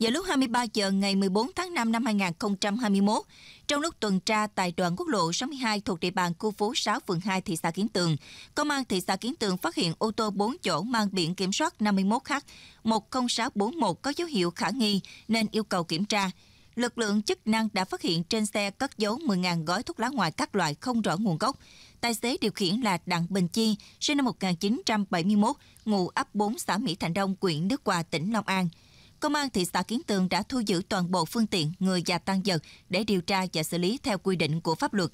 Vào lúc 23 giờ ngày 14 tháng 5 năm 2021, trong lúc tuần tra tại đoạn quốc lộ 62 thuộc địa bàn khu phố 6 phường 2 thị xã Kiến Tường, công an thị xã Kiến Tường phát hiện ô tô 4 chỗ mang biển kiểm soát 51H 10641 có dấu hiệu khả nghi nên yêu cầu kiểm tra. Lực lượng chức năng đã phát hiện trên xe cất dấu 10.000 gói thuốc lá ngoại các loại không rõ nguồn gốc. Tài xế điều khiển là Đặng Bình Chi, sinh năm 1971, ngụ ấp 4 xã Mỹ Thành Đông, huyện Đức Hòa, tỉnh Long An. Công an thị xã Kiến Tường đã thu giữ toàn bộ phương tiện, người và tăng vật để điều tra và xử lý theo quy định của pháp luật.